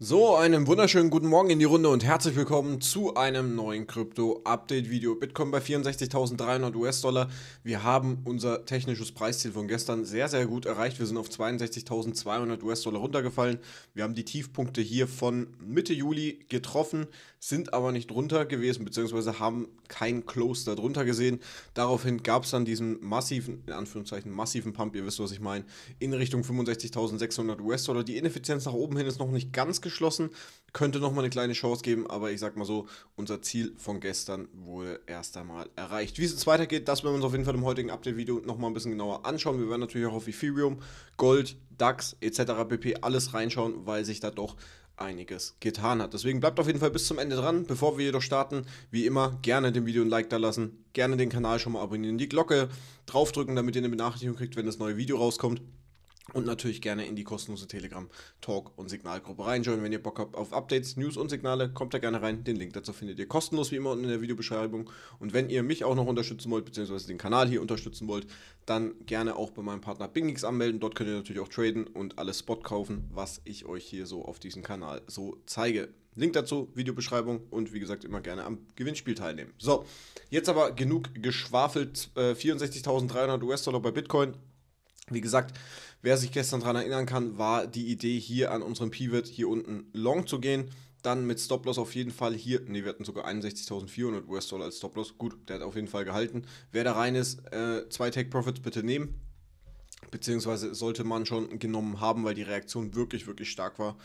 So, einen wunderschönen guten Morgen in die Runde und herzlich willkommen zu einem neuen Krypto-Update-Video. Bitcoin bei 64.300 US-Dollar. Wir haben unser technisches Preisziel von gestern sehr, sehr gut erreicht. Wir sind auf 62.200 US-Dollar runtergefallen. Wir haben die Tiefpunkte hier von Mitte Juli getroffen, sind aber nicht runter gewesen, beziehungsweise haben kein Close darunter gesehen. Daraufhin gab es dann diesen massiven, in Anführungszeichen massiven Pump, ihr wisst, was ich meine, in Richtung 65.600 US-Dollar. Die Ineffizienz nach oben hin ist noch nicht ganz geschlossen. Könnte nochmal eine kleine Chance geben, aber ich sag mal so, unser Ziel von gestern wurde erst einmal erreicht. Wie es jetzt weitergeht, das werden wir uns auf jeden Fall im heutigen Update-Video nochmal ein bisschen genauer anschauen. Wir werden natürlich auch auf Ethereum, Gold, DAX etc. pp. alles reinschauen, weil sich da doch einiges getan hat. Deswegen bleibt auf jeden Fall bis zum Ende dran. Bevor wir jedoch starten, wie immer, gerne dem Video ein Like da lassen, gerne den Kanal schon mal abonnieren, die Glocke draufdrücken, damit ihr eine Benachrichtigung kriegt, wenn das neue Video rauskommt. Und natürlich gerne in die kostenlose Telegram Talk und Signalgruppe reinjoinen. Wenn ihr Bock habt auf Updates, News und Signale, kommt da gerne rein. Den Link dazu findet ihr kostenlos wie immer unten in der Videobeschreibung. Und wenn ihr mich auch noch unterstützen wollt, beziehungsweise den Kanal hier unterstützen wollt, dann gerne auch bei meinem Partner Bingix anmelden. Dort könnt ihr natürlich auch traden und alles Spot kaufen, was ich euch hier so auf diesem Kanal so zeige. Link dazu, Videobeschreibung und wie gesagt immer gerne am Gewinnspiel teilnehmen. So, jetzt aber genug geschwafelt. 64.300 äh, US-Dollar bei Bitcoin wie gesagt, wer sich gestern daran erinnern kann, war die Idee, hier an unserem Pivot hier unten long zu gehen. Dann mit Stop-Loss auf jeden Fall hier, ne, wir hatten sogar 61.400 US-Dollar als Stop-Loss. Gut, der hat auf jeden Fall gehalten. Wer da rein ist, äh, zwei Take-Profits bitte nehmen. Beziehungsweise sollte man schon genommen haben, weil die Reaktion wirklich, wirklich stark war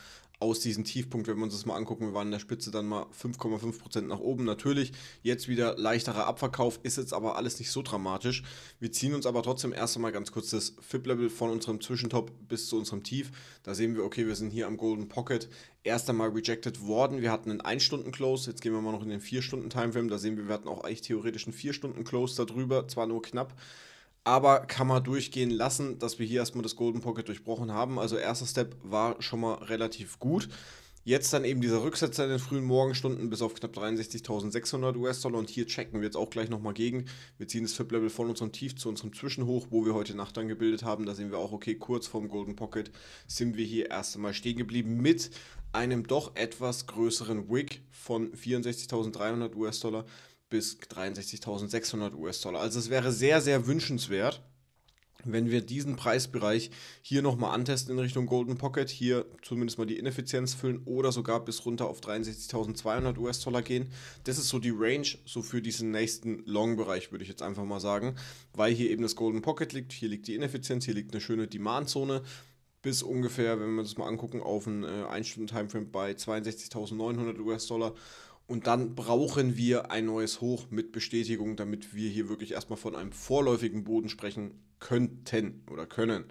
aus diesem Tiefpunkt, wenn wir uns das mal angucken, wir waren in der Spitze dann mal 5,5% nach oben. Natürlich, jetzt wieder leichterer Abverkauf, ist jetzt aber alles nicht so dramatisch. Wir ziehen uns aber trotzdem erst einmal ganz kurz das FIP-Level von unserem Zwischentop bis zu unserem Tief. Da sehen wir, okay, wir sind hier am Golden Pocket erst einmal rejected worden. Wir hatten einen 1-Stunden-Close, jetzt gehen wir mal noch in den 4-Stunden-Timeframe. Da sehen wir, wir hatten auch eigentlich theoretisch einen 4-Stunden-Close darüber, zwar nur knapp aber kann man durchgehen lassen, dass wir hier erstmal das Golden Pocket durchbrochen haben. Also erster Step war schon mal relativ gut. Jetzt dann eben dieser Rücksetzer in den frühen Morgenstunden bis auf knapp 63.600 US-Dollar und hier checken wir jetzt auch gleich nochmal gegen. Wir ziehen das FIP-Level von unserem Tief zu unserem Zwischenhoch, wo wir heute Nacht dann gebildet haben. Da sehen wir auch, okay, kurz vorm Golden Pocket sind wir hier erst einmal stehen geblieben mit einem doch etwas größeren Wick von 64.300 US-Dollar bis 63.600 US-Dollar. Also es wäre sehr, sehr wünschenswert, wenn wir diesen Preisbereich hier nochmal antesten in Richtung Golden Pocket, hier zumindest mal die Ineffizienz füllen oder sogar bis runter auf 63.200 US-Dollar gehen. Das ist so die Range, so für diesen nächsten Long-Bereich würde ich jetzt einfach mal sagen, weil hier eben das Golden Pocket liegt, hier liegt die Ineffizienz, hier liegt eine schöne Demand-Zone bis ungefähr, wenn wir uns das mal angucken, auf einen äh, 1-Stunden-Timeframe bei 62.900 US-Dollar und dann brauchen wir ein neues Hoch mit Bestätigung, damit wir hier wirklich erstmal von einem vorläufigen Boden sprechen könnten oder können.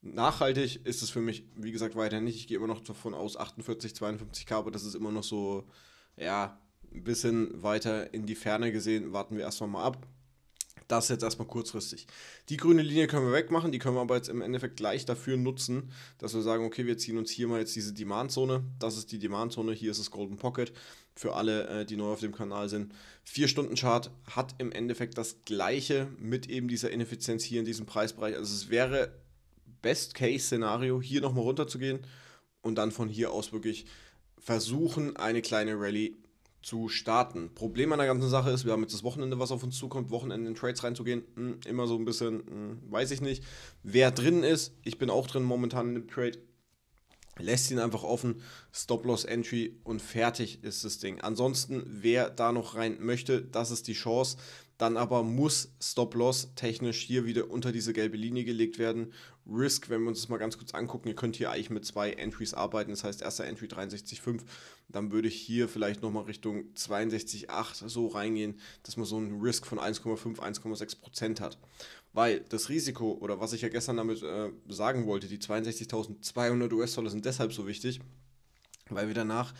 Nachhaltig ist es für mich, wie gesagt, weiter nicht. Ich gehe immer noch davon aus, 48, 52k, aber das ist immer noch so, ja, ein bisschen weiter in die Ferne gesehen. Warten wir erstmal mal ab. Das ist jetzt erstmal kurzfristig. Die grüne Linie können wir wegmachen, die können wir aber jetzt im Endeffekt gleich dafür nutzen, dass wir sagen, okay, wir ziehen uns hier mal jetzt diese Demandzone. Das ist die Demandzone, hier ist das Golden Pocket für alle, äh, die neu auf dem Kanal sind. Vier Stunden Chart hat im Endeffekt das gleiche mit eben dieser Ineffizienz hier in diesem Preisbereich. Also es wäre Best-Case-Szenario, hier nochmal runterzugehen und dann von hier aus wirklich versuchen, eine kleine Rallye zu starten. Problem an der ganzen Sache ist, wir haben jetzt das Wochenende, was auf uns zukommt, Wochenende in Trades reinzugehen, mh, hm, immer so ein bisschen, mh, hm, weiß ich nicht. Wer drin ist, ich bin auch drin momentan in dem Trade, lässt ihn einfach offen, Stop-Loss-Entry und fertig ist das Ding. Ansonsten, wer da noch rein möchte, das ist die Chance. Dann aber muss Stop-Loss technisch hier wieder unter diese gelbe Linie gelegt werden. Risk, wenn wir uns das mal ganz kurz angucken, ihr könnt hier eigentlich mit zwei Entries arbeiten. Das heißt, erster Entry 63,5. Dann würde ich hier vielleicht nochmal Richtung 62,8 so reingehen, dass man so einen Risk von 1,5, 1,6 hat. Weil das Risiko, oder was ich ja gestern damit äh, sagen wollte, die 62.200 US-Dollar sind deshalb so wichtig, weil wir danach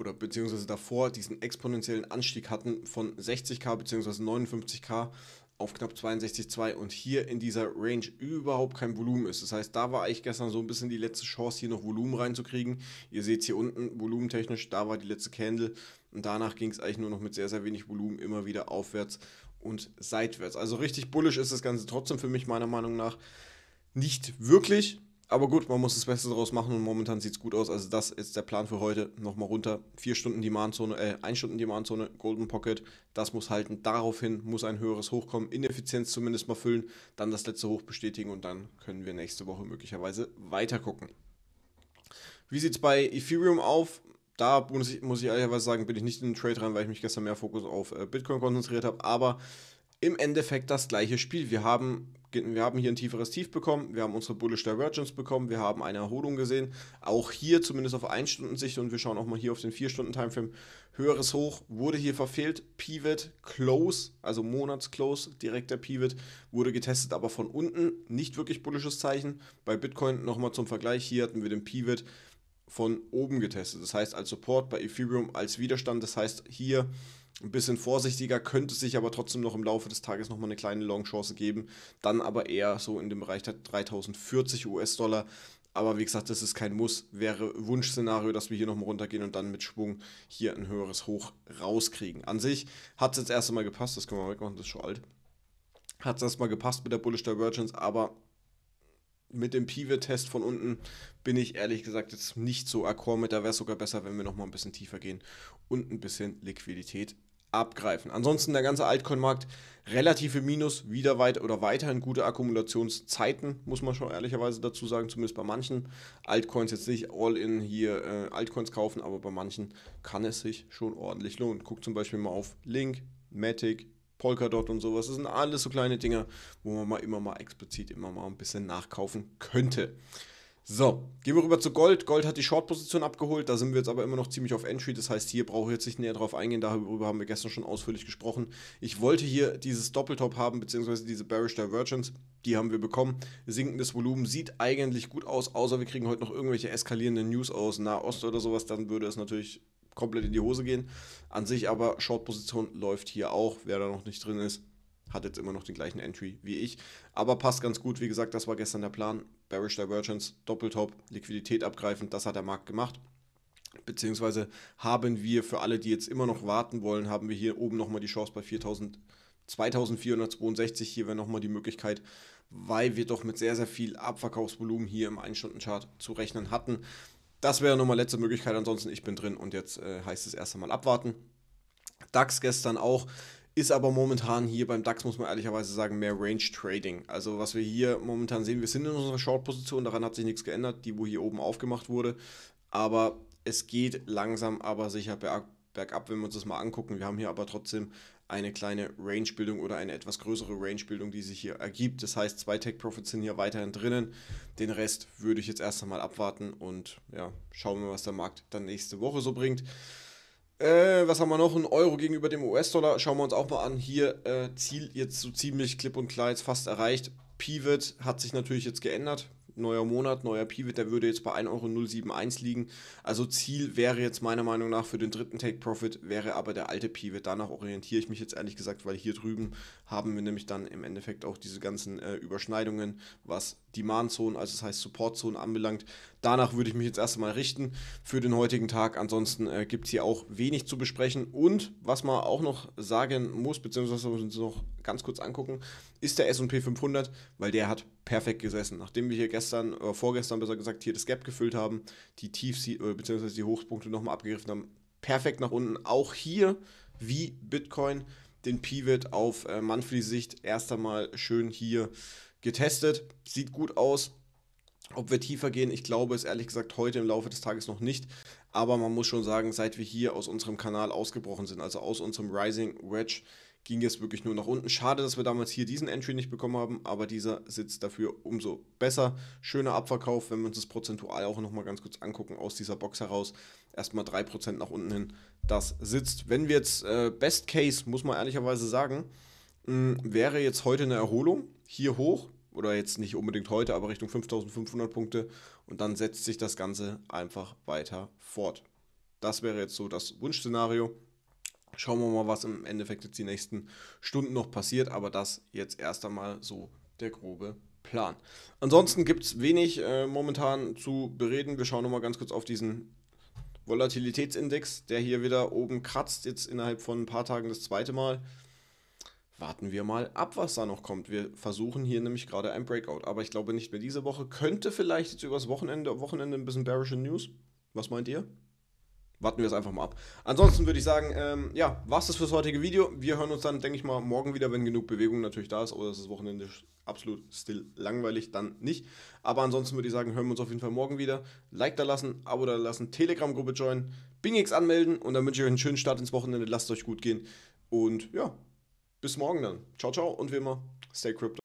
oder beziehungsweise davor diesen exponentiellen Anstieg hatten von 60k beziehungsweise 59k auf knapp 62,2 und hier in dieser Range überhaupt kein Volumen ist. Das heißt, da war eigentlich gestern so ein bisschen die letzte Chance, hier noch Volumen reinzukriegen. Ihr seht hier unten, volumentechnisch, da war die letzte Candle und danach ging es eigentlich nur noch mit sehr, sehr wenig Volumen immer wieder aufwärts und seitwärts. Also richtig bullisch ist das Ganze trotzdem für mich meiner Meinung nach nicht wirklich. Aber gut, man muss das Beste daraus machen und momentan sieht es gut aus. Also das ist der Plan für heute. Nochmal runter. Vier Stunden Demandzone, äh, ein Stunden Demandzone, Golden Pocket. Das muss halten. Daraufhin muss ein höheres Hochkommen. Ineffizienz zumindest mal füllen. Dann das letzte Hoch bestätigen und dann können wir nächste Woche möglicherweise weiter gucken. Wie sieht es bei Ethereum auf? Da muss ich, muss ich ehrlicherweise sagen, bin ich nicht in den Trade rein, weil ich mich gestern mehr Fokus auf äh, Bitcoin konzentriert habe. Aber im Endeffekt das gleiche Spiel. Wir haben, wir haben hier ein tieferes Tief bekommen, wir haben unsere Bullish Divergence bekommen, wir haben eine Erholung gesehen, auch hier zumindest auf 1-Stunden-Sicht und wir schauen auch mal hier auf den 4-Stunden-Timeframe. Höheres Hoch wurde hier verfehlt, Pivot, Close, also Monats-Close, direkter Pivot, wurde getestet, aber von unten nicht wirklich bullisches Zeichen. Bei Bitcoin nochmal zum Vergleich, hier hatten wir den Pivot von oben getestet, das heißt als Support, bei Ethereum als Widerstand, das heißt hier ein bisschen vorsichtiger, könnte sich aber trotzdem noch im Laufe des Tages nochmal eine kleine Long-Chance geben. Dann aber eher so in dem Bereich der 3040 US-Dollar. Aber wie gesagt, das ist kein Muss. Wäre Wunschszenario, dass wir hier nochmal runtergehen und dann mit Schwung hier ein höheres Hoch rauskriegen. An sich hat es jetzt erst einmal gepasst, das können wir mal wegmachen, das ist schon alt. Hat es erstmal gepasst mit der Bullish Divergence, aber mit dem Pivot-Test von unten bin ich ehrlich gesagt jetzt nicht so akkord mit. Da wäre es sogar besser, wenn wir nochmal ein bisschen tiefer gehen und ein bisschen Liquidität abgreifen. Ansonsten der ganze Altcoin-Markt relative Minus, wieder weit oder weiterhin gute Akkumulationszeiten, muss man schon ehrlicherweise dazu sagen, zumindest bei manchen Altcoins jetzt nicht all in hier äh, Altcoins kaufen, aber bei manchen kann es sich schon ordentlich lohnen. Guck zum Beispiel mal auf Link, Matic, Polkadot und sowas. Das sind alles so kleine Dinger, wo man mal immer mal explizit immer mal ein bisschen nachkaufen könnte. So, gehen wir rüber zu Gold. Gold hat die Short-Position abgeholt, da sind wir jetzt aber immer noch ziemlich auf Entry. Das heißt, hier brauche ich jetzt nicht näher drauf eingehen, darüber haben wir gestern schon ausführlich gesprochen. Ich wollte hier dieses Doppeltop haben, beziehungsweise diese Bearish Divergence, die haben wir bekommen. Sinkendes Volumen sieht eigentlich gut aus, außer wir kriegen heute noch irgendwelche eskalierenden News aus Nahost oder sowas, dann würde es natürlich komplett in die Hose gehen. An sich aber Short-Position läuft hier auch, wer da noch nicht drin ist hat jetzt immer noch den gleichen Entry wie ich. Aber passt ganz gut. Wie gesagt, das war gestern der Plan. Bearish Divergence, Doppeltop, Liquidität abgreifend, das hat der Markt gemacht. Beziehungsweise haben wir für alle, die jetzt immer noch warten wollen, haben wir hier oben nochmal die Chance bei 4000, 2462. Hier wäre nochmal die Möglichkeit, weil wir doch mit sehr, sehr viel Abverkaufsvolumen hier im 1-Stunden-Chart zu rechnen hatten. Das wäre nochmal letzte Möglichkeit. Ansonsten, ich bin drin und jetzt äh, heißt es erst einmal abwarten. DAX gestern auch ist aber momentan hier beim DAX, muss man ehrlicherweise sagen, mehr Range Trading. Also was wir hier momentan sehen, wir sind in unserer Short-Position, daran hat sich nichts geändert, die, wo hier oben aufgemacht wurde. Aber es geht langsam, aber sicher bergab, wenn wir uns das mal angucken. Wir haben hier aber trotzdem eine kleine Range-Bildung oder eine etwas größere Range-Bildung, die sich hier ergibt. Das heißt, zwei Tech-Profits sind hier weiterhin drinnen. Den Rest würde ich jetzt erst einmal abwarten und ja, schauen wir, was der Markt dann nächste Woche so bringt. Äh, was haben wir noch? Ein Euro gegenüber dem US-Dollar. Schauen wir uns auch mal an. Hier äh, Ziel jetzt so ziemlich klipp und klar jetzt fast erreicht. Pivot hat sich natürlich jetzt geändert neuer Monat, neuer Pivot, der würde jetzt bei 1,071 Euro liegen. Also Ziel wäre jetzt meiner Meinung nach für den dritten Take Profit, wäre aber der alte Pivot. Danach orientiere ich mich jetzt ehrlich gesagt, weil hier drüben haben wir nämlich dann im Endeffekt auch diese ganzen äh, Überschneidungen, was Demand Zone, also das heißt Support Zone anbelangt. Danach würde ich mich jetzt erstmal richten für den heutigen Tag. Ansonsten äh, gibt es hier auch wenig zu besprechen. Und was man auch noch sagen muss, beziehungsweise was man noch ganz kurz angucken, ist der SP 500, weil der hat perfekt gesessen. Nachdem wir hier gestern, oder äh, vorgestern besser gesagt, hier das Gap gefüllt haben, die Tiefs äh, beziehungsweise die Hochpunkte nochmal abgegriffen haben, perfekt nach unten. Auch hier wie Bitcoin den Pivot auf äh, Monthly-Sicht erst einmal schön hier getestet. Sieht gut aus. Ob wir tiefer gehen, ich glaube es ehrlich gesagt heute im Laufe des Tages noch nicht. Aber man muss schon sagen, seit wir hier aus unserem Kanal ausgebrochen sind, also aus unserem Rising Wedge, ging es wirklich nur nach unten. Schade, dass wir damals hier diesen Entry nicht bekommen haben, aber dieser sitzt dafür umso besser. Schöner Abverkauf, wenn wir uns das prozentual auch nochmal ganz kurz angucken, aus dieser Box heraus. Erstmal 3% nach unten hin, das sitzt. Wenn wir jetzt äh, Best Case, muss man ehrlicherweise sagen, mh, hm, wäre jetzt heute eine Erholung, hier hoch, oder jetzt nicht unbedingt heute, aber Richtung 5500 Punkte und dann setzt sich das Ganze einfach weiter fort. Das wäre jetzt so das Wunschszenario. Schauen wir mal, was im Endeffekt jetzt die nächsten Stunden noch passiert, aber das jetzt erst einmal so der grobe Plan. Ansonsten gibt es wenig äh, momentan zu bereden. Wir schauen nochmal ganz kurz auf diesen Volatilitätsindex, der hier wieder oben kratzt, jetzt innerhalb von ein paar Tagen das zweite Mal. Warten wir mal ab, was da noch kommt. Wir versuchen hier nämlich gerade ein Breakout, aber ich glaube nicht mehr diese Woche. Könnte vielleicht jetzt übers Wochenende, Wochenende ein bisschen bearische News. Was meint ihr? warten wir es einfach mal ab. Ansonsten würde ich sagen, ähm, ja, war's das fürs heutige Video. Wir hören uns dann, denke ich mal, morgen wieder, wenn genug Bewegung natürlich da ist. Oder ist das Wochenende absolut still langweilig, dann nicht. Aber ansonsten würde ich sagen, hören wir uns auf jeden Fall morgen wieder. Like da lassen, Abo da lassen, Telegram-Gruppe joinen, BingX anmelden und dann wünsche ich euch einen schönen Start ins Wochenende. Lasst euch gut gehen und ja, bis morgen dann. Ciao, ciao und wie immer, stay crypto.